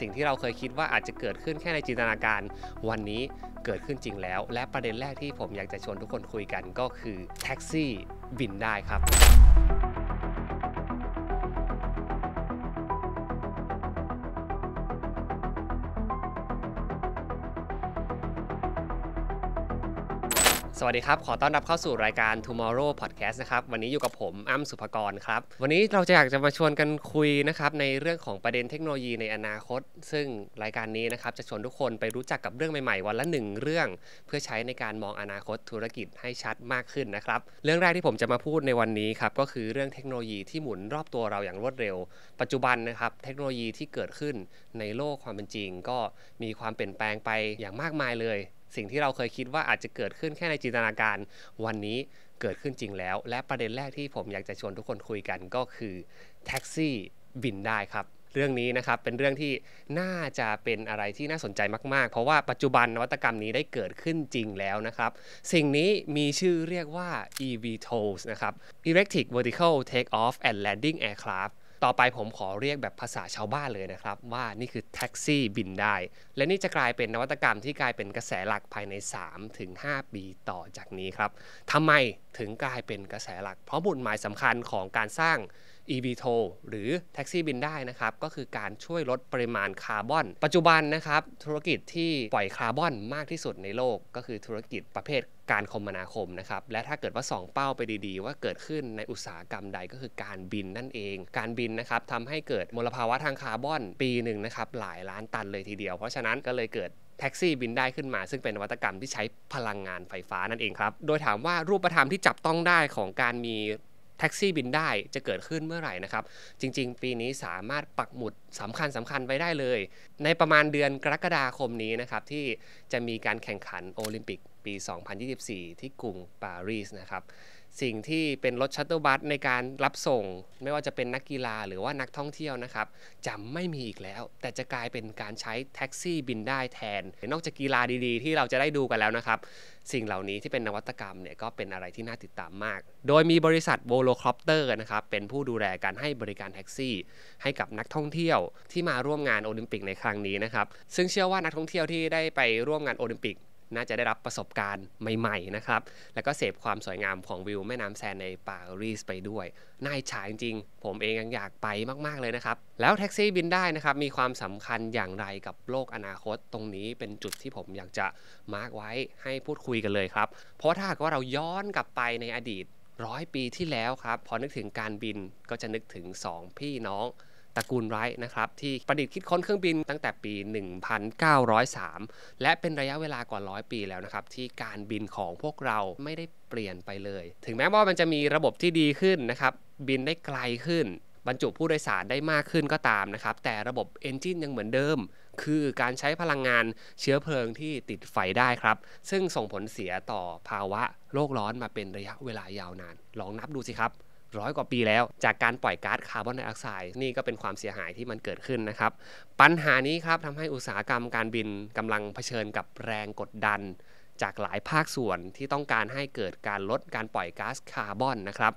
สิ่งที่เราเคยคิดว่าอาจจะเกิดขึ้นแค่ในจินตนาการวันนี้เกิดขึ้นจริงแล้ว และประเด็นแรกที่ผมอยากจะชวนทุกคนคุยกันก็คือแท็กซี่บินได้ครับสวัสดีครับขอต้อนรับเข้าสู่รายการ Tomorrow Podcast นะครับวันนี้อยู่กับผมอ้ำสุภกรครับวันนี้เราจะอยากจะมาชวนกันคุยนะครับในเรื่องของประเด็นเทคโนโลยีในอนาคต ซึ่งรายการนี้นะครับจะชวนทุกคนไปรู้จักกับเรื่องใหม่ๆ วันละหนึ่งเรื่อง เพื่อใช้ในการมองอนาคตธุรกิจให้ชัดมากขึ้นนะครับเรื่องแรกที่ผมจะมาพูดในวันนี้ครับก็คือเรื่องเทคโนโลยีที่หมุนรอบตัวเราอย่างรวดเร็ว ปัจจุบันนะครับเทคโนโลยีที่เกิดขึ้นในโลกความเป็นจริง ก็มีความเปลี่ยนแปลงไปอย่างมากมายเลยสิ่งที่เราเคยคิดว่าอาจจะเกิดขึ้นแค่ในจินตนาการวันนี้เกิดขึ้นจริงแล้ว และประเด็นแรกที่ผมอยากจะชวนทุกคนคุยกันก็คือแท็กซี่บินได้ครับเรื่องนี้นะครับเป็นเรื่องที่น่าจะเป็นอะไรที่น่าสนใจมาก ๆ เพราะว่าปัจจุบันนวัตกรรมนี้ได้เกิดขึ้นจริงแล้วนะครับสิ่งนี้มีชื่อเรียกว่า eVTOLs นะครับ Electric Vertical Takeoff and Landing Aircraft ต่อไปผมขอเรียกแบบภาษาชาวบ้านเลยนะครับ ว่านี่คือแท็กซี่บินได้ และนี่จะกลายเป็นนวัตกรรมที่กลายเป็นกระแสหลักภายใน3-5ปีต่อจากนี้ครับทำไมถึงกลายเป็นกระแสหลัก เพราะบุญหมายสำคัญของการสร้าง e v t o หรือแท็กซี่บินได้นะครับก็คือการช่วยลดปริมาณคาร์บอน ปัจจุบันนะครับธุรกิจที่ปล่อยคาร์บอนมากที่สุดในโลก ก็คือธุรกิจประเภทการคมนาคมนะครับและถ้าเกิดว่าสองเป้าไปดีๆ ว่าเกิดขึ้นในอุตสาหกรรมใดก็คือการบินนั่นเอง การบินนะครับทำให้เกิดมลภาวะทางคาร์บอนปีหนึ่งนะครับหลายล้านตันเลยทีเดียวเพราะฉะนั้นก็เลยเกิดแท็กซี่บินได้ขึ้นมา ซึ่งเป็นนวัตกรรมที่ใช้พลังงานไฟฟ้านั่นเองครับโดยถามว่ารูปธรรมที่จับต้องได้ของการมีแท็กซี่บินได้จะเกิดขึ้นเมื่อไหร่นะครับ จริง ๆ ปีนี้สามารถปักหมุดสำคัญสำคัญไว้ได้เลย ในประมาณเดือนกรกฎาคมนี้นะครับ ที่จะมีการแข่งขันโอลิมปิกปี 2024 ที่กรุงปารีสนะครับสิ่งที่เป็นรถชัตเตอร์บัสในการรับส่ง ไม่ว่าจะเป็นนักกีฬาหรือว่านักท่องเที่ยวนะครับ จะไม่มีอีกแล้ว แต่จะกลายเป็นการใช้แท็กซี่บินได้แทน นอกจากกีฬาดี ๆ ที่เราจะได้ดูกันแล้วนะครับ สิ่งเหล่านี้ที่เป็นนวัตกรรมเนี่ย ก็เป็นอะไรที่น่าติดตามมาก โดยมีบริษัทโวโลครอปเตอร์นะครับเป็นผู้ดูแลการให้บริการแท็กซี่ ให้กับนักท่องเที่ยวที่มาร่วมงานโอลิมปิกในครั้งนี้นะครับซึ่งเชื่อว่านักท่องเที่ยวที่ได้ไปร่วมงานโอลิมปิกน่าจะได้รับประสบการณ์ใหม่ ๆ นะครับ แล้วก็เสพความสวยงามของวิวแม่น้ำแซนในปารีสไปด้วย น่าฉาจริงๆ ผมเองยังอยากไปมาก ๆ เลยนะครับ แล้วแท็กซี่บินได้นะครับ มีความสำคัญอย่างไรกับโลกอนาคต ตรงนี้เป็นจุดที่ผมอยากจะมาร์กไว้ให้พูดคุยกันเลยครับ เพราะถ้าหากว่าเราย้อนกลับไปในอดีตร้อยปีที่แล้วครับ พอนึกถึงการบินก็จะนึกถึง 2 พี่น้องตระกูลไรท์นะครับ ที่ประดิษฐ์คิดค้นเครื่องบินตั้งแต่ปี 1903 และเป็นระยะเวลากว่าร้อยปีแล้วนะครับ ที่การบินของพวกเราไม่ได้เปลี่ยนไปเลย ถึงแม้ว่ามันจะมีระบบที่ดีขึ้นนะครับ บินได้ไกลขึ้น บรรจุผู้โดยสารได้มากขึ้นก็ตามนะครับ แต่ระบบเอนจินยังเหมือนเดิม คือการใช้พลังงานเชื้อเพลิงที่ติดไฟได้ครับ ซึ่งส่งผลเสียต่อภาวะโลกร้อนมาเป็นระยะเวลายาวนาน ลองนับดูสิครับร้อยกว่าปีแล้ว จากการปล่อยก๊าซคาร์บอนไดออกไซด์นี่ก็เป็นความเสียหายที่มันเกิดขึ้นนะครับ ปัญหานี้ครับทำให้อุตสาหกรรมการบินกำลังเผชิญกับแรงกดดัน จากหลายภาคส่วนที่ต้องการให้เกิดการลดการปล่อยก๊าซคาร์บอนนะครับ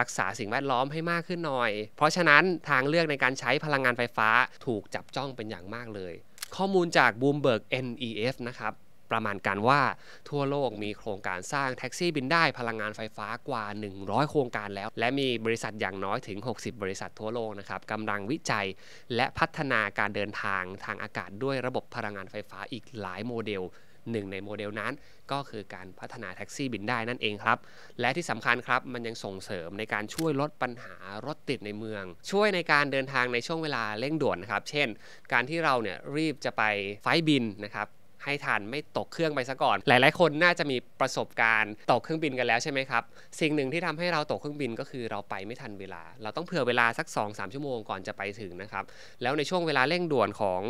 รักษาสิ่งแวดล้อมให้มากขึ้นหน่อย เพราะฉะนั้นทางเลือกในการใช้พลังงานไฟฟ้าถูกจับจ้องเป็นอย่างมากเลย ข้อมูลจาก Bloomberg NEF นะครับประมาณการว่าทั่วโลกมีโครงการสร้างแท็กซี่บินได้พลังงานไฟฟ้ากว่า 100 โครงการแล้ว และมีบริษัทอย่างน้อยถึง 60 บริษัททั่วโลกนะครับกำลังวิจัย และพัฒนาการเดินทางทางอากาศด้วยระบบพลังงานไฟฟ้าอีกหลายโมเดลหนึ่งในโมเดลนั้น ก็คือการพัฒนาแท็กซี่บินได้นั่นเองครับและที่สำคัญครับมันยังส่งเสริมในการช่วยลดปัญหารถติดในเมือง ช่วยในการเดินทางในช่วงเวลาเร่งด่วนนะครับเช่น การที่เราเนี่ยรีบจะไปไฟบินนะครับให้ทันไม่ตกเครื่องไปซะก่อน หลาย ๆคนน่าจะมีประสบการณ์ตกเครื่องบินกันแล้วใช่ไหมครับ สิ่งหนึ่งที่ทำให้เราตกเครื่องบินก็คือเราไปไม่ทันเวลา เราต้องเผื่อเวลาสัก2สชั่วโมงก่อนจะไปถึงนะครับ แล้วในช่วงเวลาเร่งด่วนของ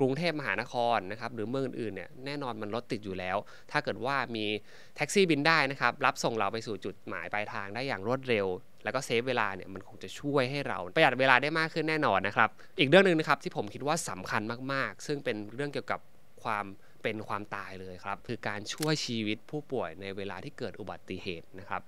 กรุงเทพมหานครนะครับหรือเมืองอื่นๆเนี่ย แน่นอนมันรถติดอยู่แล้ว ถ้าเกิดว่ามีแท็กซี่บินได้นะครับรับส่งเราไปสู่จุดหมายปลายทางได้อย่างรวดเร็ว แล้วก็เซฟเวลาเนี่ยมันคงจะช่วยให้เราประหยัดเวลาได้มากขึ้นแน่นอนนะครับ อีกเรื่องหนึ่งนะครับที่ผมคิดว่าสำคัญมาก ๆ ซึ่งเป็นเรื่องเกี่ยวกับความเป็นความตายเลยครับคือการช่วยชีวิตผู้ป่วยในเวลาที่เกิดอุบัติเหตุนะครับ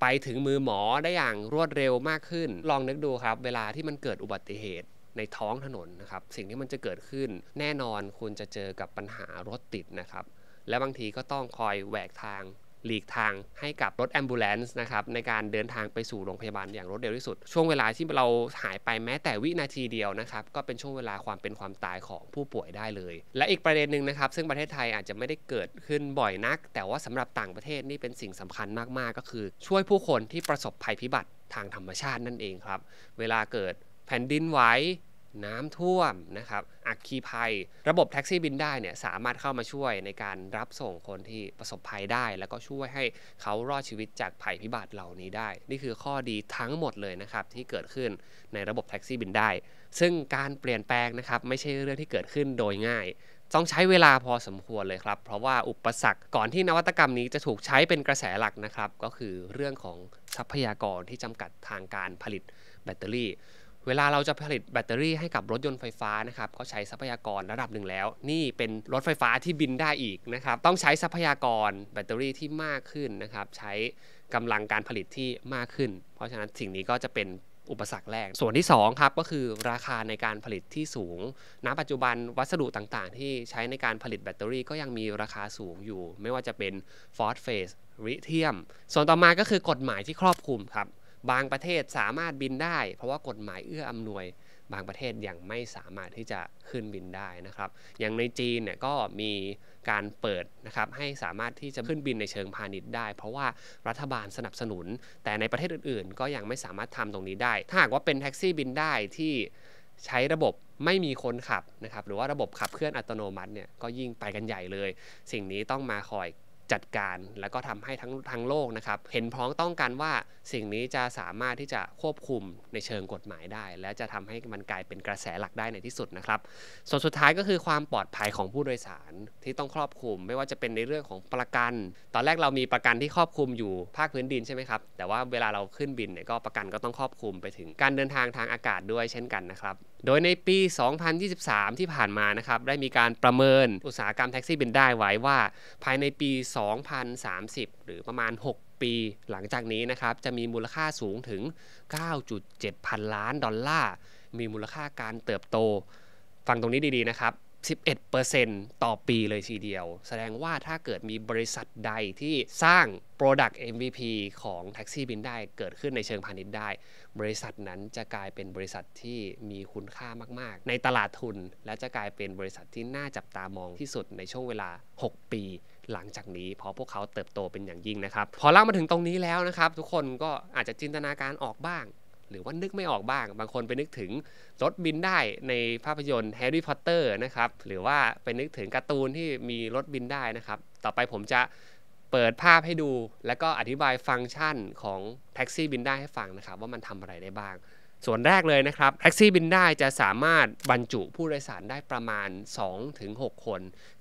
ไปถึงมือหมอได้อย่างรวดเร็วมากขึ้น ลองนึกดูครับ เวลาที่มันเกิดอุบัติเหตุในท้องถนนนะครับสิ่งที่มันจะเกิดขึ้นแน่นอนคุณจะเจอกับปัญหารถติดนะครับ และบางทีก็ต้องคอยแหวกทางหลีกทางให้กับรถแอมบูเลนส์นะครับในการเดินทางไปสู่โรงพยาบาลอย่างรวดเร็วที่สุดช่วงเวลาที่เราหายไปแม้แต่วินาทีเดียวนะครับก็เป็นช่วงเวลาความเป็นความตายของผู้ป่วยได้เลย และอีกประเด็นหนึ่งนะครับซึ่งประเทศไทยอาจจะไม่ได้เกิดขึ้นบ่อยนัก แต่ว่าสำหรับต่างประเทศนี่เป็นสิ่งสำคัญมากๆ ก็คือ ช่วยผู้คนที่ประสบภัยพิบัติทางธรรมชาตินั่นเองครับเวลาเกิดแผ่นดินไหวน้ำท่วมนะครับ อักคีภัย ระบบแท็กซี่บินได้เนี่ยสามารถเข้ามาช่วยในการรับส่งคนที่ประสบภัยได้ แล้วก็ช่วยให้เขารอดชีวิตจากภัยพิบัติเหล่านี้ได้ นี่คือข้อดีทั้งหมดเลยนะครับ ที่เกิดขึ้นในระบบแท็กซี่บินได้ ซึ่งการเปลี่ยนแปลงนะครับไม่ใช่เรื่องที่เกิดขึ้นโดยง่าย ต้องใช้เวลาพอสมควรเลยครับ เพราะว่าอุปสรรคก่อนที่นวัตกรรมนี้จะถูกใช้เป็นกระแสหลักนะครับก็คือเรื่องของทรัพยากรที่จำกัดทางการผลิตแบตเตอรี่เวลาเราจะผลิตแบตเตอรี่ให้กับรถยนต์ไฟฟ้านะครับ ก็ใช้ทรัพยากรระดับหนึ่งแล้ว นี่เป็นรถไฟฟ้าที่บินได้อีกนะครับ ต้องใช้ทรัพยากรแบตเตอรี่ที่มากขึ้นนะครับ ใช้กำลังการผลิตที่มากขึ้น เพราะฉะนั้นสิ่งนี้ก็จะเป็นอุปสรรคแรกส่วนที่2ครับ ก็คือราคาในการผลิตที่สูง ณ ปัจจุบันวัสดุต่างๆ ที่ใช้ในการผลิตแบตเตอรี่ก็ยังมีราคาสูงอยู่ ไม่ว่าจะเป็นฟอสเฟสริเทียมส่วนต่อมาก็คือกฎหมายที่ครอบคลุมครับบางประเทศสามารถบินได้ เพราะว่ากฎหมายเอื้ออำนวยบางประเทศยังไม่สามารถที่จะขึ้นบินได้นะครับอย่างในจีนเนี่ยก็มีการเปิดนะครับให้สามารถที่จะขึ้นบินในเชิงพาณิชย์ได้ เพราะว่ารัฐบาลสนับสนุนแต่ในประเทศอื่น ๆ ก็ยังไม่สามารถทำตรงนี้ได้ ถ้าหากว่าเป็นแท็กซี่บินได้ที่ใช้ระบบไม่มีคนขับนะครับหรือว่าระบบขับเคลื่อนอัตโนมัติเนี่ยก็ยิ่งไปกันใหญ่เลย สิ่งนี้ต้องมาคอยจัดการแล้วก็ทำให้ทั้งทั้งโลกนะครับเห็นพ้องต้องกันว่าสิ่งนี้จะสามารถที่จะควบคุมในเชิงกฎหมายได้ และจะทำให้มันกลายเป็นกระแสหลักได้ในที่สุดนะครับส่วนสุดท้ายก็คือความปลอดภัยของผู้โดยสารที่ต้องครอบคลุมไม่ว่าจะเป็นในเรื่องของประกันตอนแรกเรามีประกันที่ครอบคลุมอยู่ภาคพื้นดินใช่ไหมครับแต่ว่าเวลาเราขึ้นบินเนี่ยก็ประกันก็ต้องครอบคลุมไปถึงการเดินทางทางอากาศด้วยเช่นกันนะครับโดยในปี 2023 ที่ผ่านมานะครับได้มีการประเมินอุตสาหกรรมแท็กซี่บินได้ไว้ว่าภายในปี2030 หรือประมาณ 6 ปี หลังจากนี้นะครับ จะมีมูลค่าสูงถึง 9.7 พันล้านดอลลาร์ มีมูลค่าการเติบโต ฟังตรงนี้ดีๆ นะครับ 11%ต่อปีเลยทีเดียว แสดงว่าถ้าเกิดมีบริษัทใดที่สร้าง Product MVP ของแท็กซี่บินได้เกิดขึ้นในเชิงพาณิชย์ได้ บริษัทนั้นจะกลายเป็นบริษัทที่มีคุณค่ามากๆ ในตลาดทุน และจะกลายเป็นบริษัทที่น่าจับตามองที่สุดในช่วงเวลา 6 ปีหลังจากนี้เพราะพวกเขาเติบโตเป็นอย่างยิ่งนะครับ พอเล่ามาถึงตรงนี้แล้วนะครับ ทุกคนก็อาจจะจินตนาการออกบ้าง หรือว่านึกไม่ออกบ้าง บางคนไปนึกถึงรถบินได้ในภาพยนตร์แฮร์รี่พอตเตอร์นะครับหรือว่าไปนึกถึงการ์ตูนที่มีรถบินได้นะครับ ต่อไปผมจะเปิดภาพให้ดู แล้วก็อธิบายฟังก์ชันของแท็กซี่บินได้ให้ฟังนะครับว่ามันทำอะไรได้บ้างส่วนแรกเลยนะครับแท็กซี่บินได้จะสามารถบรรจุผู้โดยสารได้ประมาณ 2-6 คน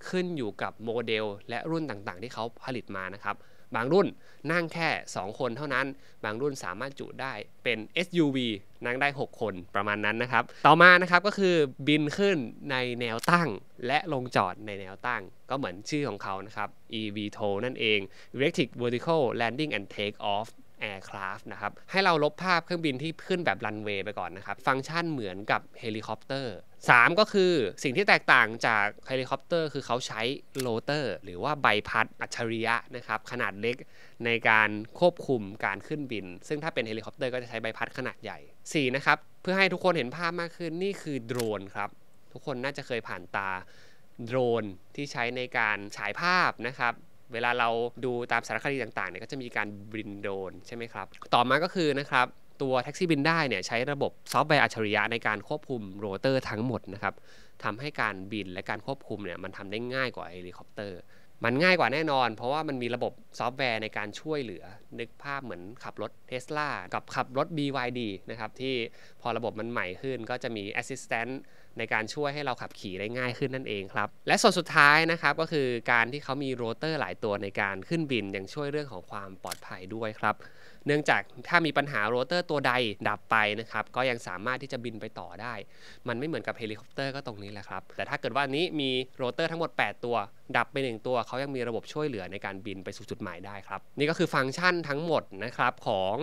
ขึ้นอยู่กับโมเดลและรุ่นต่างๆ ที่เขาผลิตมานะครับ บางรุ่นนั่งแค่ 2 คนเท่านั้น บางรุ่นสามารถจุได้เป็น SUV นั่งได้ 6 คนประมาณนั้นนะครับ ต่อมานะครับก็คือบินขึ้นในแนวตั้งและลงจอดในแนวตั้งก็เหมือนชื่อของเขานะครับ eVTOL นั่นเอง Electric Vertical Landing and Take Off Aircraft นะครับ ให้เราลบภาพเครื่องบินที่ขึ้นแบบรันเวย์ไปก่อนนะครับฟังก์ชันเหมือนกับเฮลิคอปเตอร์ 3 ก็คือสิ่งที่แตกต่างจากเฮลิคอปเตอร์ คือเขาใช้โรเตอร์ หรือว่าใบพัดอัจฉริยะนะครับ ขนาดเล็กในการควบคุมการขึ้นบิน ซึ่งถ้าเป็นเฮลิคอปเตอร์ก็จะใช้ใบพัดขนาดใหญ่ 4 นะครับ เพื่อให้ทุกคนเห็นภาพมากขึ้นนี่คือโดรนครับ ทุกคนน่าจะเคยผ่านตาโดรนที่ใช้ในการฉายภาพนะครับเวลาเราดูตามสารคดีต่างๆเนี่ยก็จะมีการบินโดรนใช่ไหมครับ ต่อมาก็คือนะครับตัวแท็กซี่บินได้เนี่ยใช้ระบบซอฟต์แวร์อัจฉริยะ ในการควบคุมโรเตอร์ทั้งหมดนะครับทำให้การบินและการควบคุมเนี่ยมันทำได้ง่ายกว่าเฮลิคอปเตอร์มันง่ายกว่าแน่นอน เพราะว่ามันมีระบบซอฟต์แวร์ในการช่วยเหลือนึกภาพเหมือนขับรถเทสลากับขับรถ BYD นะครับที่พอระบบมันใหม่ขึ้นก็จะมี Assistant ในการช่วยให้เราขับขี่ได้ง่ายขึ้นนั่นเองครับและส่วนสุดท้ายนะครับก็คือการที่เขามีโรเตอร์หลายตัวในการขึ้นบิน ยังช่วยเรื่องของความปลอดภัยด้วยครับเนื่องจากถ้ามีปัญหาโรเตอร์ตัวใดดับไปนะครับก็ยังสามารถที่จะบินไปต่อได้ มันไม่เหมือนกับเฮลิคอปเตอร์ก็ตรงนี้แหละครับแต่ถ้าเกิดว่านี้มีโรเตอร์ทั้งหมด 8 ตัว ดับไป 1 ตัวเขายังมีระบบช่วยเหลือในการบินไปสู่จุดหมายได้ครับนี่ก็คือฟังก์ชันทั้งหมดนะครับของ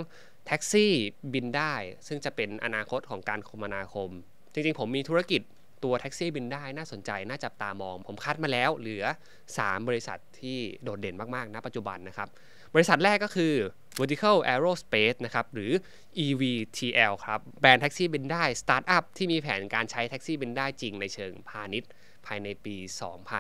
แท็กซี่บินได้ ซึ่งจะเป็นอนาคตของการคมนาคม จริงๆ ผมมีธุรกิจตัวแท็กซี่บินได้น่าสนใจน่าจับตามองผมคัดมาแล้ว เหลือ 3 บริษัทที่โดดเด่นมากๆ ณ ปัจจุบันนะครับ บริษัทแรกก็คือ Vertical Aerospace นะครับ หรือ EVTL ครับแบรนด์แท็กซี่บินได้ สตาร์ทอัพที่มีแผนการใช้แท็กซี่บินได้จริงในเชิงพาณิชย์ภายในปี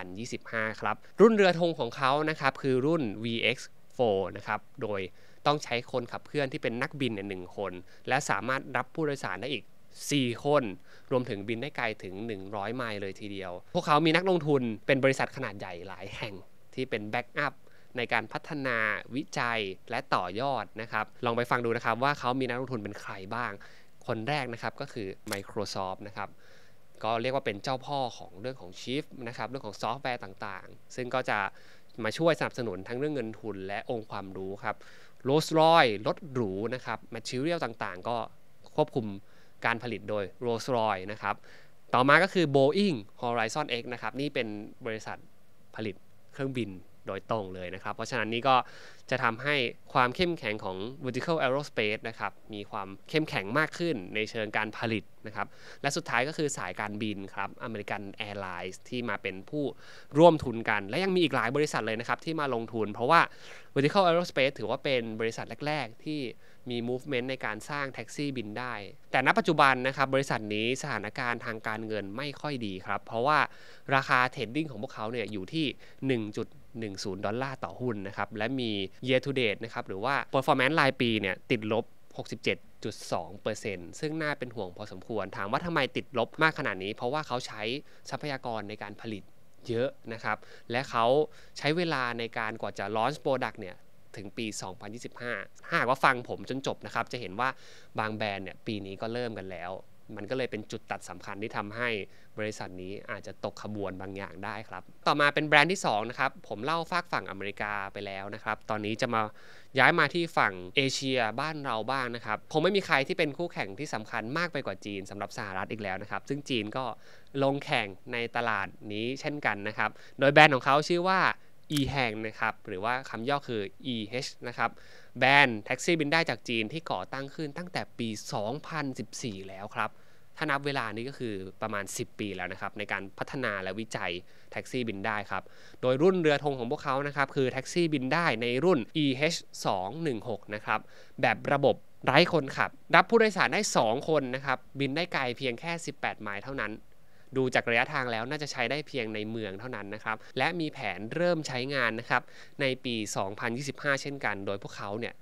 2025ครับรุ่นเรือธงของเขานะครับคือรุ่น VX ฟนะครับ โดยต้องใช้คนขับเคลื่อนที่เป็นนักบินหนึ่งคน และสามารถรับผู้โดยสารได้อีก 4 คน รวมถึงบินได้ไกลถึง 100 ไมล์เลยทีเดียว พวกเขามีนักลงทุนเป็นบริษัทขนาดใหญ่หลายแห่งที่เป็นแบ็กอัพในการพัฒนาวิจัยและต่อยอดนะครับ ลองไปฟังดูนะครับว่าเขามีนักลงทุนเป็นใครบ้าง คนแรกนะครับก็คือ Microsoft นะครับ ก็เรียกว่าเป็นเจ้าพ่อของเรื่องของชิฟนะครับเรื่องของซอฟต์แวร์ต่างๆ ซึ่งก็จะมาช่วยสนับสนุนทั้งเรื่องเงินทุนและองค์ความรู้ครับโรสรอยรถหรูนะครับแมทชิเรียลต่างๆ ก็ควบคุมการผลิตโดยโรสรอยนะครับ ต่อมาก็คือ Boeing Horizon X นะครับ นี่เป็นบริษัทผลิตเครื่องบินโดยตรงเลยนะครับ เพราะฉะนั้นนี่ก็จะทำให้ความเข้มแข็งของ vertical aerospace นะครับ มีความเข้มแข็งมากขึ้นในเชิงการผลิตนะครับ และสุดท้ายก็คือสายการบินครับ American Airlines ที่มาเป็นผู้ร่วมทุนกัน และยังมีอีกหลายบริษัทเลยนะครับ ที่มาลงทุน เพราะว่า vertical aerospace ถือว่าเป็นบริษัทแรกๆ ที่มี movement ในการสร้างแท็กซี่บินได้ แต่ณปัจจุบันนะครับบริษัทนี้สถานการณ์ทางการเงินไม่ค่อยดีครับ เพราะว่าราคาเทรดดิ้งของพวกเขาเนี่ยอยู่ที่1 10ดอลลาร์ต่อหุ้นนะครับ และมี year to date นะครับ หรือว่า performance รายปีเนี่ยติดลบ 67.2%ซึ่งน่าเป็นห่วงพอสมควร ถามว่าทำไมติดลบมากขนาดนี้ เพราะว่าเขาใช้ทรัพยากรในการผลิตเยอะนะครับ และเขาใช้เวลาในการกว่าจะ launch product เนี่ยถึงปี 2025ถ้าหากว่าฟังผมจนจบนะครับ จะเห็นว่าบางแบรนด์เนี่ยปีนี้ก็เริ่มกันแล้วมันก็เลยเป็นจุดตัดสำคัญที่ทำให้บริษัทนี้อาจจะตกขบวนบางอย่างได้ครับ ต่อมาเป็นแบรนด์ที่2นะครับ ผมเล่าฝากฝั่งอเมริกาไปแล้วนะครับ ตอนนี้จะมาย้ายมาที่ฝั่งเอเชียบ้านเราบ้างนะครับคงไม่มีใครที่เป็นคู่แข่งที่สำคัญมากไปกว่าจีนสำหรับสหรัฐอีกแล้วนะครับ ซึ่งจีนก็ลงแข่งในตลาดนี้เช่นกันนะครับ โดยแบรนด์ของเขาชื่อว่า EHang นะครับหรือว่าคำย่อคือ EH นะครับแบรนด์แท็กซี่บินได้จากจีนที่ก่อตั้งขึ้นตั้งแต่ปี 2014 แล้วครับถ้านับเวลานี้ก็คือประมาณ 10 ปีแล้วนะครับในการพัฒนาและวิจัยแท็กซี่บินได้ครับโดยรุ่นเรือธงของพวกเขานะครับคือแท็กซี่บินได้ในรุ่น EH216 นะครับแบบระบบไร้คนขับรับผู้โดยสารได้ 2 คนนะครับบินได้ไกลเพียงแค่ 18ไมล์เท่านั้นดูจากระยะทางแล้วน่าจะใช้ได้เพียงในเมืองเท่านั้นนะครับและมีแผนเริ่มใช้งานนะครับในปี 2025 เช่นกัน โดยพวกเขาเนี่ย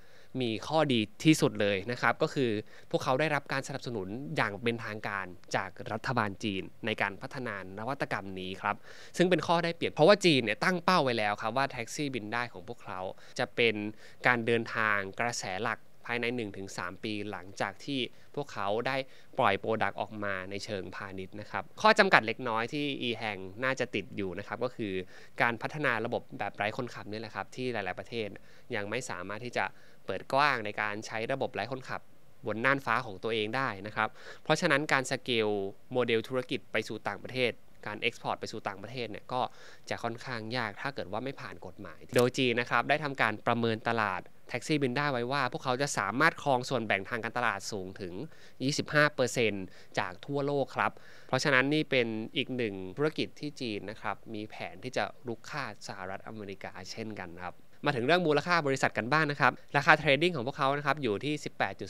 มีข้อดีที่สุดเลยนะครับก็คือพวกเขาได้รับการสนับสนุนอย่างเป็นทางการจากรัฐบาลจีนในการพัฒนานวัตกรรมนี้ครับซึ่งเป็นข้อได้เปรียบเพราะว่าจีนเนี่ยตั้งเป้าไว้แล้วครับว่าแท็กซี่บินได้ของพวกเขาจะเป็นการเดินทางกระแสหลักภายใน 1-3ปีหลังจากที่พวกเขาได้ปล่อยโปรดักต์ออกมาในเชิงพาณิชย์นะครับ ข้อจำกัดเล็กน้อยที่ e h a n g น่าจะติดอยู่นะครับก็คือการพัฒนาระบบแบบไร้คนขับนี่แหละครับที่หลายๆ ประเทศยังไม่สามารถที่จะเปิดกว้างในการใช้ระบบไร้คนขับบนน่านฟ้าของตัวเองได้นะครับ เพราะฉะนั้นการสเกลโมเดลธุรกิจไปสู่ต่างประเทศการเอ็กซ์พอร์ตไปสู่ต่างประเทศเนี่ยก็จะค่อนข้างยากถ้าเกิดว่าไม่ผ่านกฎหมาย โดยจีนะครับ ได้ทำการประเมินตลาด แท็กซี่บินได้ไว้ว่าพวกเขาจะสามารถครองส่วนแบ่งทางการตลาดสูงถึง 25%จากทั่วโลกครับ เพราะฉะนั้นนี่เป็นอีกหนึ่งธุรกิจที่จีนนะครับ มีแผนที่จะลุกคาดสหรัฐอเมริกาเช่นกันครับมาถึงเรื่องมูลค่าบริษัทกันบ้างนะครับ ราคาเทรดดิ้งของพวกเขานะครับ อยู่ที่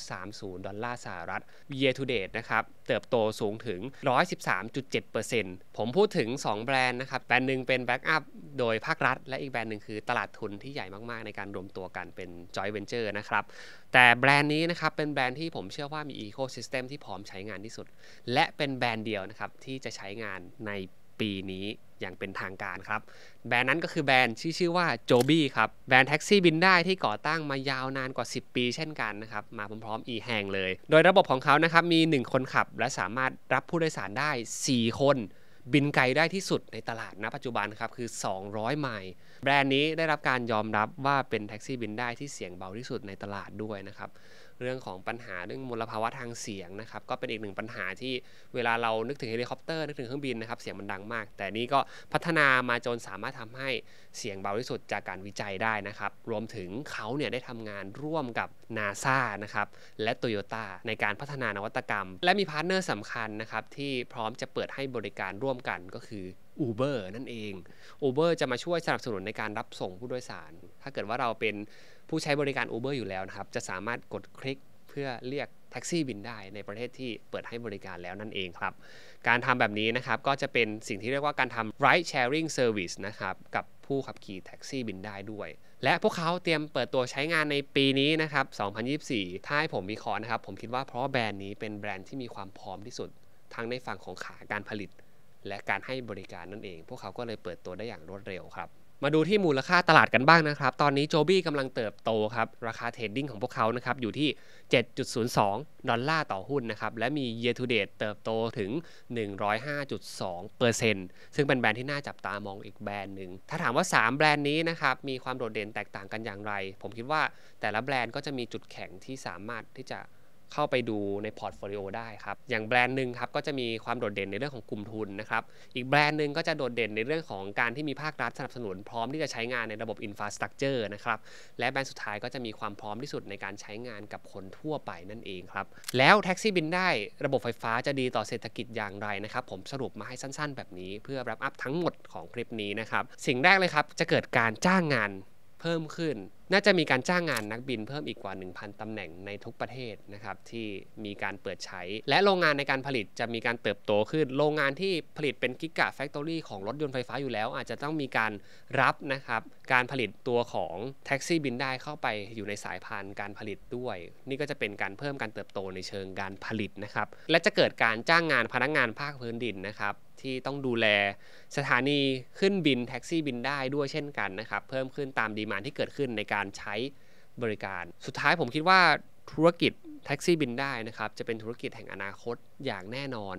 18.30 ดอลลาร์สหรัฐ year to date นะครับ เติบโตสูงถึง 113.7%ผมพูดถึง 2 แบรนด์นะครับ แบรนด์หนึ่งเป็นแบ็กอัพโดยภาครัฐและอีกแบรนด์หนึ่งคือตลาดทุนที่ใหญ่มาก ๆ ในการรวมตัวกันเป็น joint venture นะครับ แต่แบรนด์นี้นะครับ เป็นแบรนด์ที่ผมเชื่อว่ามี ecosystem ที่พร้อมใช้งานที่สุด และเป็นแบรนด์เดียวนะครับที่จะใช้งานในปีนี้อย่างเป็นทางการครับ แบรนด์นั้นก็คือแบรนด์ชื่ชื่อว่าโจบี้ครับ แบรนด์แท็กซี่บินได้ที่ก่อตั้งมายาวนานกว่า 10 ปีเช่นกันนะครับ มาพร้อมๆีแห่งเลย โดยระบบของเขานะครับ มี 1 คนขับ และสามารถรับผู้โดยสารได้ 4 คน บินไกลได้ที่สุดในตลาดณปัจจุบันครับ คือ 200ไมล์แบรนด์นี้ ได้รับการยอมรับว่าเป็นแท็กซี่บินได้ที่เสียงเบาที่สุดในตลาดด้วยนะครับ เรื่องของปัญหาเรื่องมลภาวะทางเสียงนะครับก็เป็นอีกหนึ่งปัญหาที่เวลาเรานึกถึงเฮลิคอปเตอร์นึกถึงเครื่องบินนะครับเสียงมันดังมาก แต่นี่ก็พัฒนามาจนสามารถทำให้เสียงเบาที่สุดจากการวิจัยได้นะครับรวมถึงเขาเนี่ยได้ทำงานร่วมกับนาซานะครับและโตโยต้าในการพัฒนานวัตกรรมและมีพาร์ทเนอร์สำคัญนะครับที่พร้อมจะเปิดให้บริการร่วมกันก็คือ Uber นั่นเอง Uber จะมาช่วยสนับสนุนในการรับส่งผู้โดยสาร ถ้าเกิดว่าเราเป็นผู้ใช้บริการ Uber อยู่แล้วนะครับ จะสามารถกดคลิกเพื่อเรียกแท็กซี่บินได้ ในประเทศที่เปิดให้บริการแล้วนั่นเองครับ การทำแบบนี้นะครับก็จะเป็นสิ่งที่เรียกว่าการทำ ride sharing service นะครับกับผู้ขับขี่แท็กซี่บินได้ด้วย และพวกเขาเตรียมเปิดตัวใช้งานในปีนี้นะครับ 2024 ถ้าให้ผมวิเคราะห์นะครับ ผมคิดว่าเพราะแบรนด์นี้เป็นแบรนด์ที่มีความพร้อมที่สุด ทั้งในฝั่งของขาการผลิตและการให้บริการนั่นเอง พวกเขาก็เลยเปิดตัวได้อย่างรวดเร็วครับ มาดูที่มูลค่าตลาดกันบ้างนะครับ ตอนนี้โจบี้กำลังเติบโตครับ ราคาเทรดดิ้งของพวกเขานะครับ อยู่ที่ 7.02 ดอลลาร์ต่อหุ้นนะครับ และมี year to date เติบโตถึง 105.2%ซึ่งเป็นแบรนด์ที่น่าจับตามองอีกแบรนด์หนึ่ง ถ้าถามว่า 3 แบรนด์นี้นะครับ มีความโดดเด่นแตกต่างกันอย่างไร ผมคิดว่าแต่ละแบรนด์ก็จะมีจุดแข็งที่สามารถที่จะเข้าไปดูในพอร์ตโฟลิโอได้ครับ อย่างแบรนด์หนึ่งครับก็จะมีความโดดเด่นในเรื่องของกลุ่มทุนนะครับอีกแบรนด์หนึ่งก็จะโดดเด่นในเรื่องของการที่มีภาครัฐสนับสนุนพร้อมที่จะใช้งานในระบบอินฟราสตรักเจอร์นะครับและแบรนด์สุดท้ายก็จะมีความพร้อมที่สุดในการใช้งานกับคนทั่วไปนั่นเองครับแล้วแท็กซี่บินได้ระบบไฟฟ้าจะดีต่อเศรษฐกิจอย่างไรนะครับ ผมสรุปมาให้สั้น ๆ แบบนี้ เพื่อรับอัพทั้งหมดของคลิปนี้นะครับสิ่งแรกเลยครับจะเกิดการจ้างงาน เพิ่มขึ้นน่าจะมีการจ้างงานนักบินเพิ่มอีกกว่า 1,000 ตำแหน่งในทุกประเทศนะครับที่มีการเปิดใช้ และโรงงานในการผลิตจะมีการเติบโตขึ้นโรงงานที่ผลิตเป็นกิกะแฟคทอรี่ของรถยนต์ไฟฟ้าอยู่แล้ว อาจจะต้องมีการรับนะครับ การผลิตตัวของแท็กซี่บินได้เข้าไปอยู่ในสายพานการผลิตด้วย นี่ก็จะเป็นการเพิ่มการเติบโตในเชิงการผลิตนะครับและจะเกิดการจ้างงานพนักงานภาคพื้นดินนะครับที่ต้องดูแลสถานีขึ้นบินแท็กซี่บินได้ด้วยเช่นกันนะครับเพิ่มขึ้นตามดีมานที่เกิดขึ้นในการการใช้บริการ สุดท้ายผมคิดว่าธุรกิจแท็กซี่บินได้นะครับจะเป็นธุรกิจแห่งอนาคตอย่างแน่นอน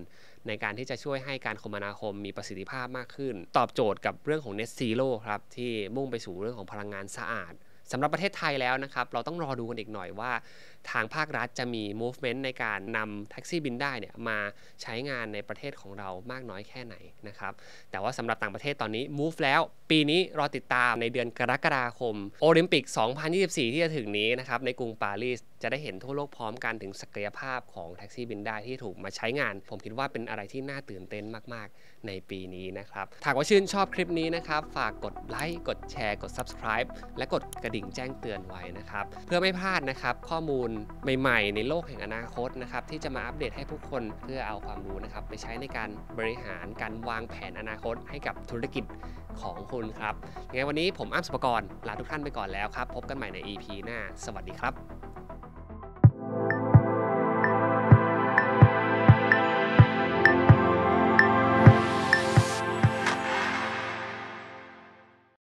ในการที่จะช่วยให้การคมนาคมมีประสิทธิภาพมากขึ้น ตอบโจทย์กับเรื่องของ Net Zero ครับที่มุ่งไปสู่เรื่องของพลังงานสะอาดสำหรับประเทศไทยแล้วนะครับเราต้องรอดูกันอีกหน่อยว่าทางภาครัฐจะมี movement ในการนำแท็กซี่บินได้เนี่ยมาใช้งานในประเทศของเรามากน้อยแค่ไหนนะครับแต่ว่าสำหรับต่างประเทศตอนนี้ move แล้วปีนี้รอติดตามในเดือนกรกฎาคมโอลิมปิก 2024 ที่จะถึงนี้นะครับในกรุงปารีส จะได้เห็นทั่วโลกพร้อมกันถึงศักยภาพของแท็กซี่บินได้ที่ถูกมาใช้งาน ผมคิดว่าเป็นอะไรที่น่าตื่นเต้นมาก ๆ ในปีนี้นะครับหากว่าชื่นชอบคลิปนี้นะครับฝากกดไลค์กดแชร์กด subscribe และกดกระดิ่งแจ้งเตือนไว้นะครับเพื่อไม่พลาดนะครับข้อมูลลใหม่ ๆในโลกแห่งอนาคตนะครับ ที่จะมาอัปเดตให้ผู้คนเพื่อเอาความรู้นะครับ ไปใช้ในการบริหารการวางแผนอนาคตให้กับธุรกิจของคุณครับงั้นวันนี้ผมอ้ำสุปกรณ์ลาทุกท่านไปก่อนแล้วครับ พบกันใหม่ใน EP หน้า สวัสดีครับ